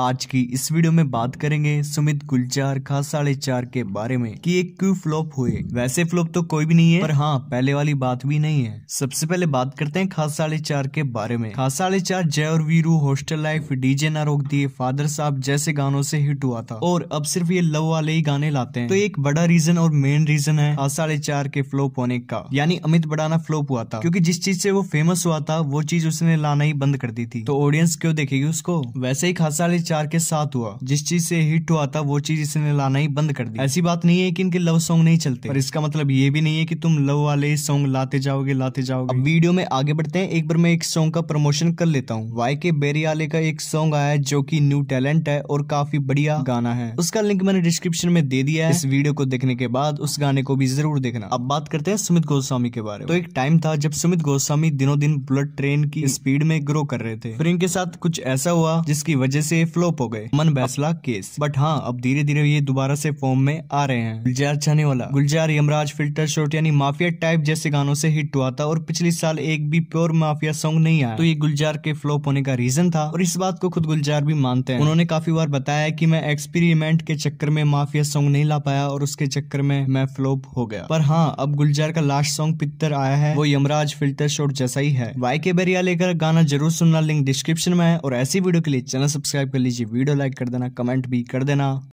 आज की इस वीडियो में बात करेंगे सुमित गुलजार खा साढ़े चार के बारे में कि एक क्यों फ्लॉप हुए वैसे फ्लॉप तो कोई भी नहीं है पर हाँ पहले वाली बात भी नहीं है सबसे पहले बात करते हैं खास साढ़े चार के बारे में खास साढ़े चार जय और वीरू हॉस्टल लाइफ डीजे ना रोक दिए फादर साहब जैसे गानों से हिट हुआ था और अब सिर्फ ये लव वाले ही गाने लाते हैं तो एक बड़ा रीजन और मेन रीजन है खास साढ़े चार के फ्लॉप होने का यानी अमित बड़ाना फ्लॉप हुआ था क्यूँकी जिस चीज से वो फेमस हुआ था वो चीज उसने लाना ही बंद कर दी थी तो ऑडियंस क्यों देखेगी उसको वैसे ही खास साढ़े चार के साथ हुआ जिस चीज से हिट हुआ था वो चीज इसने लाना ही बंद कर दी ऐसी बात नहीं है कि इनके लव सॉन्ग नहीं चलते पर इसका मतलब ये भी नहीं है कि तुम लव वाले सॉन्ग लाते जाओगे लाते जाओगे अब वीडियो में आगे बढ़ते हैं एक बार मैं एक सॉन्ग का प्रमोशन कर लेता हूँ वाई के बेरियाले का एक सॉन्ग आया जो की न्यू टैलेंट है और काफी बढ़िया गाना है उसका लिंक मैंने डिस्क्रिप्शन में दे दिया है इस वीडियो को देखने के बाद उस गाने को भी जरूर देखना अब बात करते हैं सुमित गोस्वामी के बारे में तो एक टाइम था जब सुमित गोस्वामी दिनों दिन बुलेट ट्रेन की स्पीड में ग्रो कर रहे थे फिर इनके साथ कुछ ऐसा हुआ जिसकी वजह से फ्लोप हो गए मन बैसला केस बट हाँ अब धीरे धीरे ये दोबारा से फॉर्म में आ रहे हैं गुलजार वाला गुलजार यमराज फिल्टर शॉट यानी माफिया टाइप जैसे गानों से हिट हुआ था और पिछले साल एक भी प्योर माफिया सॉन्ग नहीं आया तो ये गुलजार के फ्लोप होने का रीजन था और इस बात को खुद गुलजार भी मानते हैं उन्होंने काफी बार बताया की मैं एक्सपेरिमेंट के चक्कर में माफिया सॉन्ग नहीं ला पाया और उसके चक्कर में मैं फ्लोप हो गया पर हाँ अब गुलजार का लास्ट सॉन्ग पिक्चर आया है वो यमराज फिल्टर शॉट जैसा ही है वाई के बेरिया लेकर गाना जरूर सुनना लिंक डिस्क्रिप्शन में है और ऐसी वीडियो के लिए चैनल सब्सक्राइब कर लीजिए वीडियो लाइक कर देना कमेंट भी कर देना